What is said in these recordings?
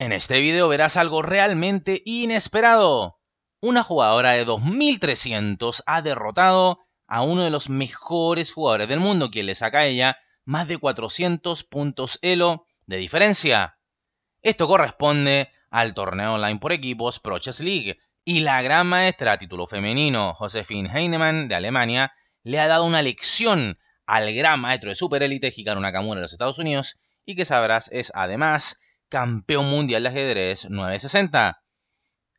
En este video verás algo realmente inesperado. Una jugadora de 2300 ha derrotado a uno de los mejores jugadores del mundo, quien le saca a ella más de 400 puntos Elo de diferencia. Esto corresponde al torneo online por equipos Pro League y la gran maestra a título femenino, Josephine Heinemann de Alemania, le ha dado una lección al gran maestro de superélite, Hikaru Nakamura de los Estados Unidos y que sabrás es además campeón mundial de ajedrez 960.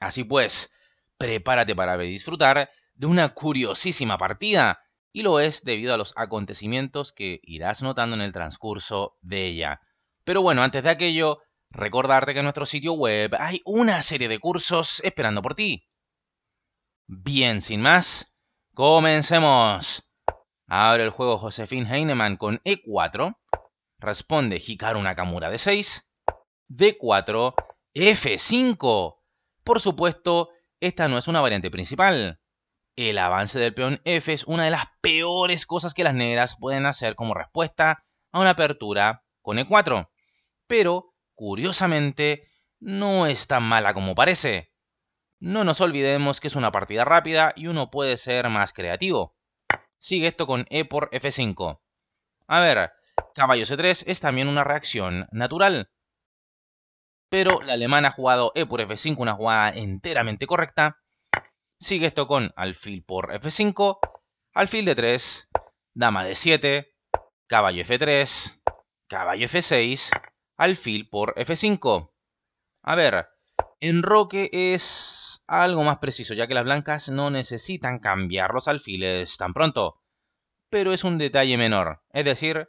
Así pues, prepárate para disfrutar de una curiosísima partida, y lo es debido a los acontecimientos que irás notando en el transcurso de ella. Pero bueno, antes de aquello, recordarte que en nuestro sitio web hay una serie de cursos esperando por ti. Bien, sin más, comencemos. Abre el juego Josefín Heinemann con E4, responde Hikaru Nakamura de 6, D4, F5. Por supuesto, esta no es una variante principal. El avance del peón F es una de las peores cosas que las negras pueden hacer como respuesta a una apertura con E4. Pero, curiosamente, no es tan mala como parece. No nos olvidemos que es una partida rápida y uno puede ser más creativo. Sigue esto con E por F5. A ver, caballo C3 es también una reacción natural pero la alemana ha jugado E por F5, una jugada enteramente correcta. Sigue esto con alfil por F5, alfil de 3, dama de 7, caballo F3, caballo F6, alfil por F5. A ver, enroque es algo más preciso, ya que las blancas no necesitan cambiar los alfiles tan pronto. Pero es un detalle menor, es decir,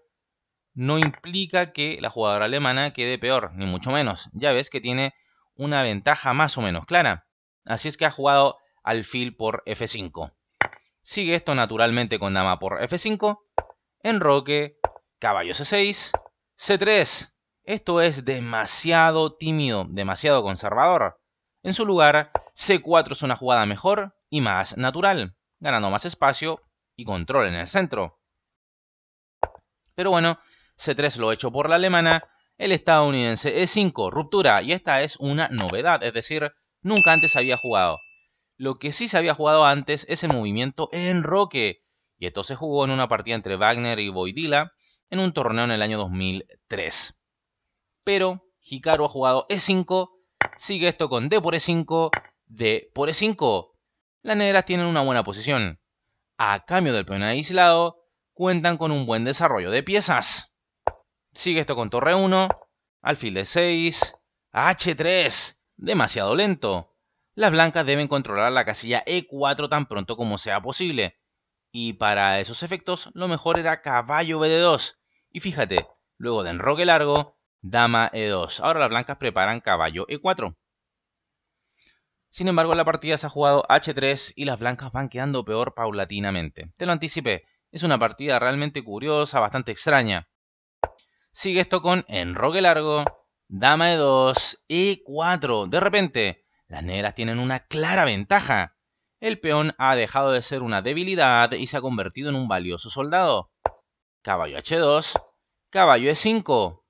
no implica que la jugadora alemana quede peor, ni mucho menos. Ya ves que tiene una ventaja más o menos clara. Así es que ha jugado alfil por F5. Sigue esto naturalmente con dama por F5, enroque, caballo C6, C3. Esto es demasiado tímido, demasiado conservador. En su lugar, C4 es una jugada mejor y más natural, ganando más espacio y control en el centro. Pero bueno, C3 lo hecho por la alemana, el estadounidense E5, ruptura, y esta es una novedad, es decir, nunca antes había jugado. Lo que sí se había jugado antes es el movimiento en roque, y esto se jugó en una partida entre Wagner y Boidila en un torneo en el año 2003. Pero Hikaru ha jugado E5, sigue esto con D por E5, D por E5. Las negras tienen una buena posición. A cambio del peón aislado, cuentan con un buen desarrollo de piezas. Sigue esto con torre 1, alfil de 6, h3, demasiado lento. Las blancas deben controlar la casilla e4 tan pronto como sea posible. Y para esos efectos lo mejor era caballo bd2. Y fíjate, luego de enroque largo, dama e2. Ahora las blancas preparan caballo e4. Sin embargo, la partida se ha jugado h3 y las blancas van quedando peor paulatinamente. Te lo anticipé, es una partida realmente curiosa, bastante extraña. Sigue esto con enroque largo, dama de 2, e4. De repente, las negras tienen una clara ventaja. El peón ha dejado de ser una debilidad y se ha convertido en un valioso soldado. Caballo h2, caballo e5.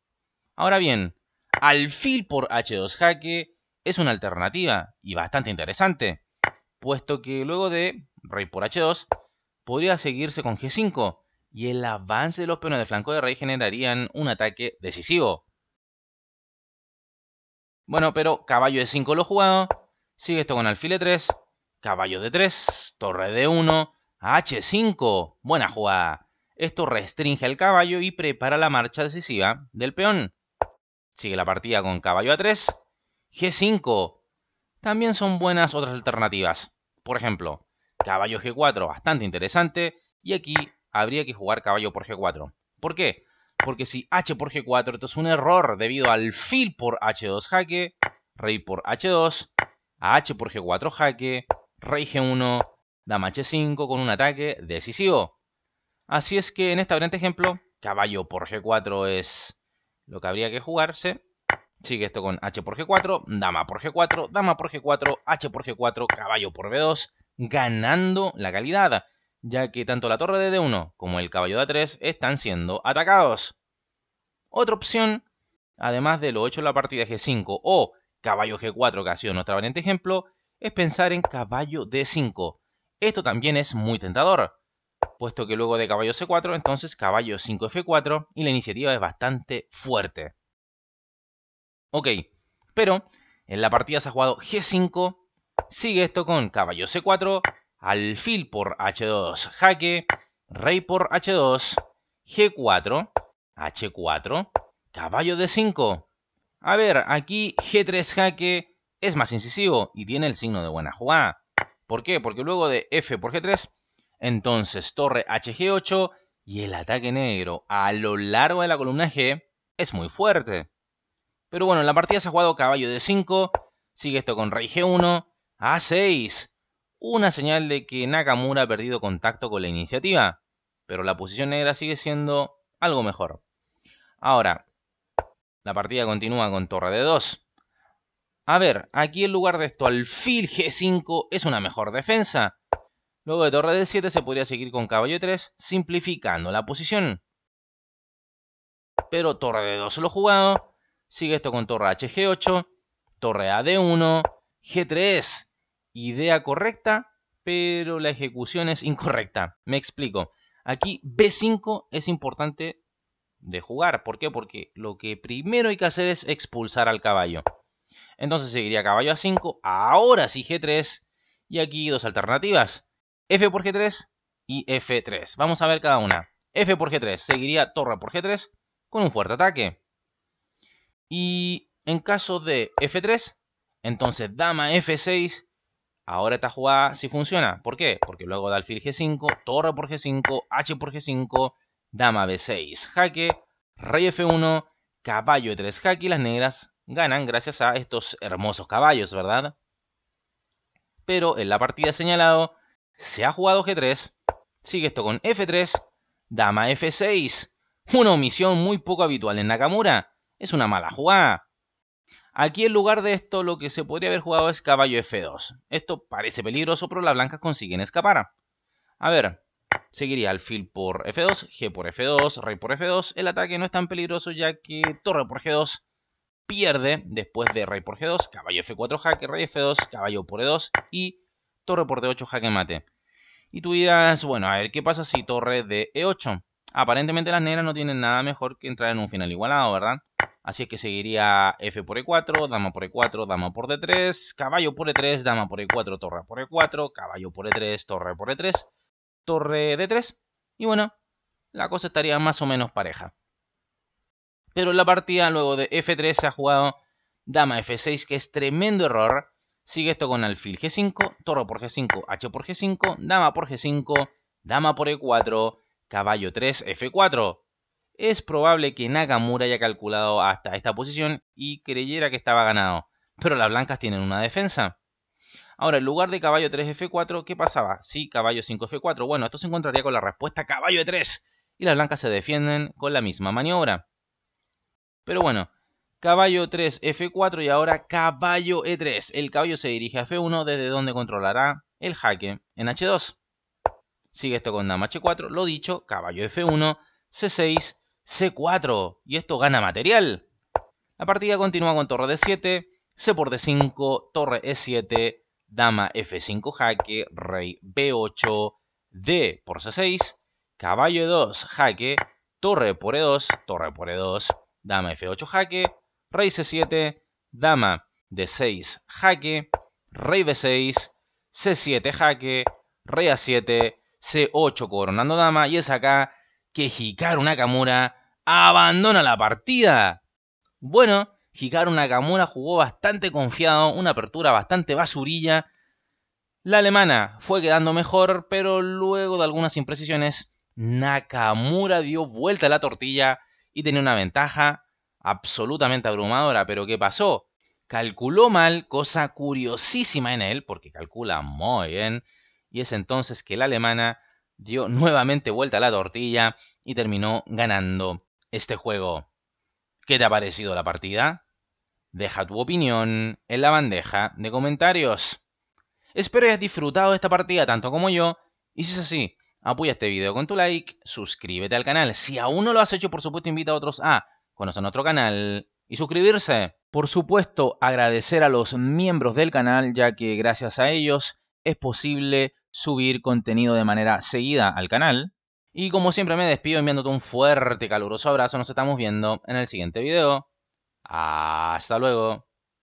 Ahora bien, alfil por h2 jaque es una alternativa y bastante interesante, puesto que luego de rey por h2 podría seguirse con g5, y el avance de los peones de flanco de rey generarían un ataque decisivo. Bueno, pero caballo de 5 lo jugado, sigue esto con alfil de 3, caballo de 3, torre de 1, h5, buena jugada. Esto restringe al caballo y prepara la marcha decisiva del peón. Sigue la partida con caballo a 3, g5. También son buenas otras alternativas. Por ejemplo, caballo g4, bastante interesante. Y aquí habría que jugar caballo por G4. ¿Por qué? Porque si H por G4, esto es un error debido al fil por H2 jaque, rey por H2, a H por G4 jaque, rey G1, dama H5 con un ataque decisivo. Así es que en este variante ejemplo, caballo por G4 es lo que habría que jugarse. Sigue esto con H por G4, dama por G4, dama por G4, H por G4, caballo por B2, ganando la calidad ya que tanto la torre de D1 como el caballo de A3 están siendo atacados. Otra opción, además de lo hecho en la partida G5 o caballo G4 que ha sido nuestro valiente ejemplo, es pensar en caballo D5. Esto también es muy tentador, puesto que luego de caballo C4, entonces caballo 5F4 y la iniciativa es bastante fuerte. Ok, pero en la partida se ha jugado G5, sigue esto con caballo C4, alfil por h2, jaque, rey por h2, g4, h4, caballo de 5 A ver, aquí g3 jaque es más incisivo y tiene el signo de buena jugada. ¿Por qué? Porque luego de f por g3, entonces torre hg8 y el ataque negro a lo largo de la columna g es muy fuerte. Pero bueno, en la partida se ha jugado caballo de 5 sigue esto con rey g1, a6, una señal de que Nakamura ha perdido contacto con la iniciativa, pero la posición negra sigue siendo algo mejor. Ahora, la partida continúa con torre de 2. A ver, aquí en lugar de esto, alfil G5 es una mejor defensa. Luego de torre de 7 se podría seguir con caballo 3, simplificando la posición. Pero torre de 2 lo jugado. Sigue esto con torre HG8, torre AD1, G3 idea correcta, pero la ejecución es incorrecta. Me explico. Aquí B5 es importante de jugar. ¿Por qué? Porque lo que primero hay que hacer es expulsar al caballo. Entonces seguiría caballo a 5. Ahora sí G3. Y aquí dos alternativas. F por G3 y F3. Vamos a ver cada una. F por G3. Seguiría torre por G3 con un fuerte ataque. Y en caso de F3, entonces dama F6 Ahora esta jugada sí funciona. ¿Por qué? Porque luego da alfil G5, torre por G5, H por G5, dama B6, jaque, rey F1, caballo E3, jaque y las negras ganan gracias a estos hermosos caballos, ¿verdad? Pero en la partida señalado se ha jugado G3, sigue esto con F3, dama F6, una omisión muy poco habitual en Nakamura. Es una mala jugada. Aquí en lugar de esto lo que se podría haber jugado es caballo f2. Esto parece peligroso, pero las blancas consiguen escapar. A ver, seguiría alfil por f2, g por f2, rey por f2. El ataque no es tan peligroso ya que torre por g2 pierde después de rey por g2, caballo f4 jaque, rey f2, caballo por e2 y torre por d8 jaque mate. Y tú dirás, bueno, a ver, ¿qué pasa si torre de e8? Aparentemente las negras no tienen nada mejor que entrar en un final igualado, ¿verdad? Así es que seguiría F por E4, dama por E4, dama por D3, caballo por E3, dama por E4, torre por E4, caballo por E3, torre por E3, torre D3. Y bueno, la cosa estaría más o menos pareja. Pero en la partida luego de F3 se ha jugado dama F6, que es tremendo error. Sigue esto con alfil G5, torre por G5, H por G5, dama por G5, dama por E4, caballo 3, F4 es probable que Nakamura haya calculado hasta esta posición y creyera que estaba ganado. Pero las blancas tienen una defensa. Ahora, en lugar de caballo 3F4, ¿qué pasaba? Sí, caballo 5F4. Bueno, esto se encontraría con la respuesta caballo e 3. Y las blancas se defienden con la misma maniobra. Pero bueno, caballo 3 F4 y ahora caballo E3. El caballo se dirige a F1 desde donde controlará el jaque en H2. Sigue esto con dama H4, lo dicho, caballo F1, C6 C4 y esto gana material. La partida continúa con torre D7, C por D5, torre E7, dama F5 jaque, rey B8, D por C6, caballo E2 jaque, torre por E2, torre por E2, dama F8 jaque, rey C7, dama D6 jaque, rey B6, C7 jaque, rey A7, C8 coronando dama y es acá que Hikaru Nakamura abandona la partida. Bueno, Hikaru Nakamura jugó bastante confiado, una apertura bastante basurilla. La alemana fue quedando mejor, pero luego de algunas imprecisiones, Nakamura dio vuelta a la tortilla y tenía una ventaja absolutamente abrumadora. Pero ¿qué pasó? Calculó mal, cosa curiosísima en él, porque calcula muy bien, y es entonces que la alemana dio nuevamente vuelta a la tortilla y terminó ganando este juego. ¿Qué te ha parecido la partida? Deja tu opinión en la bandeja de comentarios. Espero hayas disfrutado de esta partida tanto como yo, y si es así, apoya este video con tu like, suscríbete al canal, si aún no lo has hecho, por supuesto invita a otros a conocer nuestro canal y suscribirse. Por supuesto, agradecer a los miembros del canal, ya que gracias a ellos es posible subir contenido de manera seguida al canal. Y como siempre me despido enviándote un fuerte, caluroso abrazo. Nos estamos viendo en el siguiente video. Hasta luego.